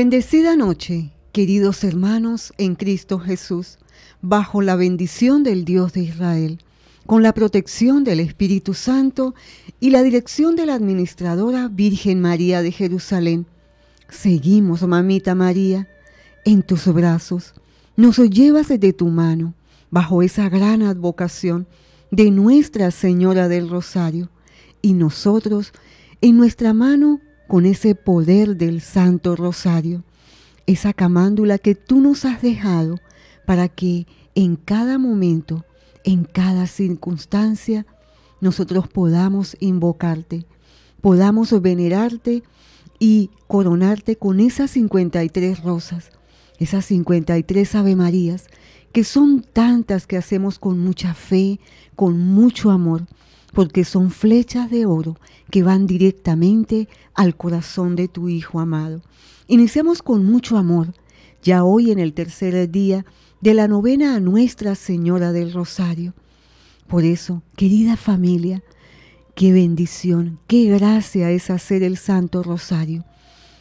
Bendecida noche, queridos hermanos en Cristo Jesús, bajo la bendición del Dios de Israel, con la protección del Espíritu Santo y la dirección de la Administradora Virgen María de Jerusalén. Seguimos, mamita María, en tus brazos. Nos llevas de tu mano, bajo esa gran advocación de Nuestra Señora del Rosario, y nosotros en nuestra mano con ese poder del Santo Rosario, esa camándula que tú nos has dejado para que en cada momento, en cada circunstancia, nosotros podamos invocarte, podamos venerarte y coronarte con esas 53 rosas, esas 53 Ave Marías, que son tantas que hacemos con mucha fe, con mucho amor porque son flechas de oro que van directamente al corazón de tu Hijo amado. Iniciamos con mucho amor, ya hoy en el tercer día de la novena a Nuestra Señora del Rosario. Por eso, querida familia, qué bendición, qué gracia es hacer el Santo Rosario.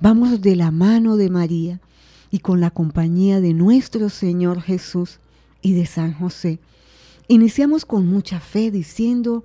Vamos de la mano de María y con la compañía de nuestro Señor Jesús y de San José. Iniciamos con mucha fe diciendo,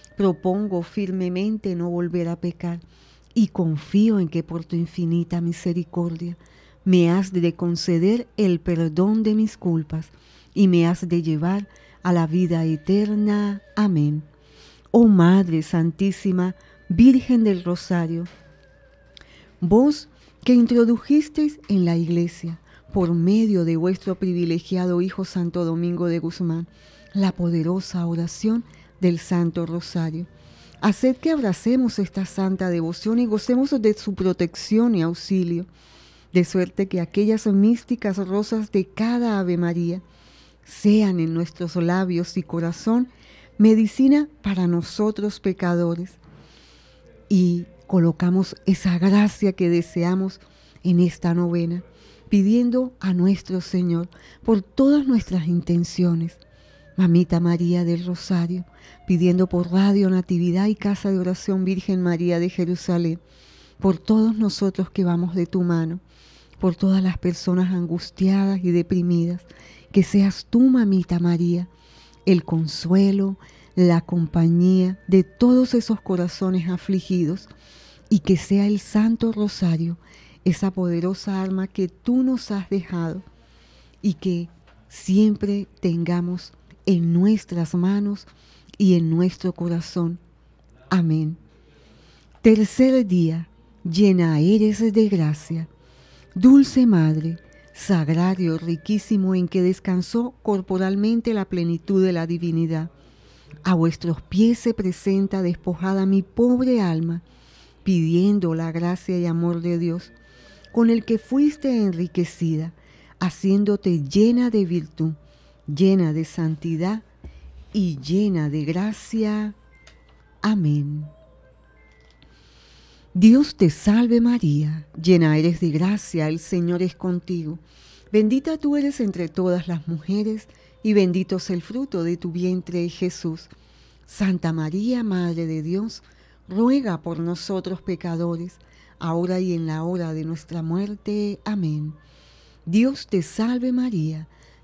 Propongo firmemente no volver a pecar y confío en que por tu infinita misericordia me has de conceder el perdón de mis culpas y me has de llevar a la vida eterna. Amén. Oh Madre Santísima, Virgen del Rosario, vos que introdujisteis en la iglesia por medio de vuestro privilegiado Hijo Santo Domingo de Guzmán la poderosa oración del Santo Rosario. Haced que abracemos esta santa devoción y gocemos de su protección y auxilio, de suerte que aquellas místicas rosas de cada Ave María sean en nuestros labios y corazón medicina para nosotros pecadores. Y colocamos esa gracia que deseamos en esta novena, pidiendo a nuestro Señor por todas nuestras intenciones Mamita María del Rosario, pidiendo por Radio Natividad y Casa de Oración Virgen María de Jerusalén, por todos nosotros que vamos de tu mano, por todas las personas angustiadas y deprimidas, que seas tú, Mamita María, el consuelo, la compañía de todos esos corazones afligidos y que sea el Santo Rosario esa poderosa arma que tú nos has dejado y que siempre tengamos en nuestras manos y en nuestro corazón. Amén. Tercer día, llena eres de gracia. Dulce Madre, sagrario riquísimo en que descansó corporalmente la plenitud de la divinidad. A vuestros pies se presenta despojada mi pobre alma, pidiendo la gracia y amor de Dios, con el que fuiste enriquecida, haciéndote llena de virtud llena de santidad y llena de gracia. Amén. Dios te salve María, llena eres de gracia, el Señor es contigo. Bendita tú eres entre todas las mujeres, y bendito es el fruto de tu vientre Jesús. Santa María, Madre de Dios, ruega por nosotros pecadores, ahora y en la hora de nuestra muerte. Amén. Dios te salve María,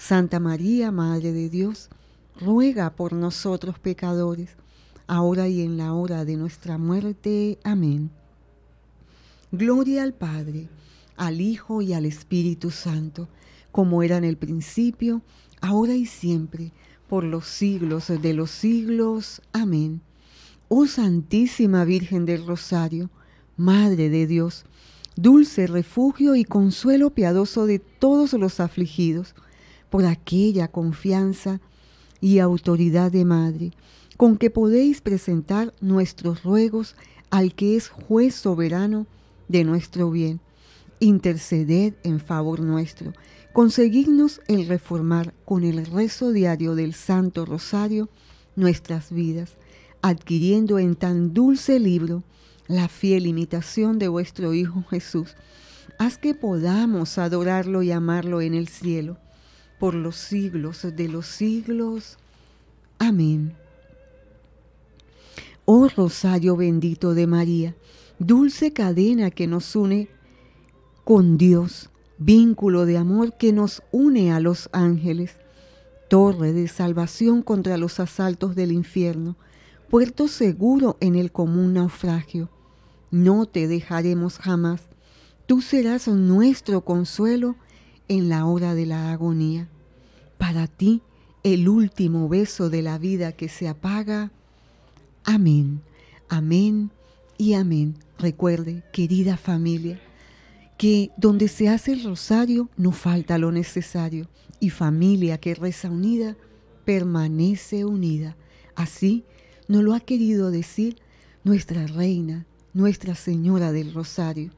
Santa María, Madre de Dios, ruega por nosotros pecadores, ahora y en la hora de nuestra muerte. Amén. Gloria al Padre, al Hijo y al Espíritu Santo, como era en el principio, ahora y siempre, por los siglos de los siglos. Amén. Oh Santísima Virgen del Rosario, Madre de Dios, dulce refugio y consuelo piadoso de todos los afligidos, por aquella confianza y autoridad de madre, con que podéis presentar nuestros ruegos al que es juez soberano de nuestro bien. Interceded en favor nuestro, conseguirnos el reformar con el rezo diario del Santo Rosario nuestras vidas, adquiriendo en tan dulce libro la fiel imitación de vuestro Hijo Jesús. Haz que podamos adorarlo y amarlo en el cielo por los siglos de los siglos. Amén. Oh Rosario bendito de María, dulce cadena que nos une con Dios, vínculo de amor que nos une a los ángeles, torre de salvación contra los asaltos del infierno, puerto seguro en el común naufragio. No te dejaremos jamás. Tú serás nuestro consuelo en la hora de la agonía. Para ti, el último beso de la vida que se apaga. Amén, amén y amén. Recuerde, querida familia, que donde se hace el rosario no falta lo necesario y familia que reza unida permanece unida. Así nos lo ha querido decir nuestra reina, nuestra señora del rosario.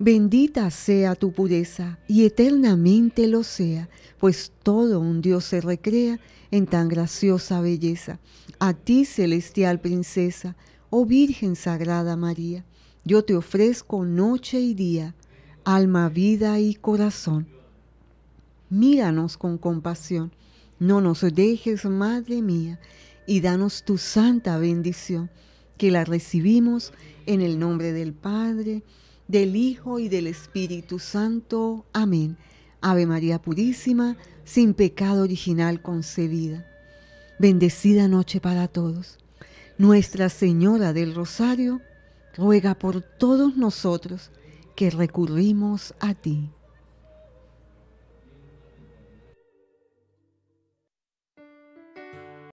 Bendita sea tu pureza y eternamente lo sea, pues todo un Dios se recrea en tan graciosa belleza. A ti, celestial princesa, oh Virgen Sagrada María, yo te ofrezco noche y día, alma, vida y corazón. Míranos con compasión, no nos dejes, Madre mía, y danos tu santa bendición, que la recibimos en el nombre del Padre, del Hijo y del Espíritu Santo. Amén. Ave María Purísima, sin pecado original concebida. Bendecida noche para todos. Nuestra Señora del Rosario ruega por todos nosotros que recurrimos a ti.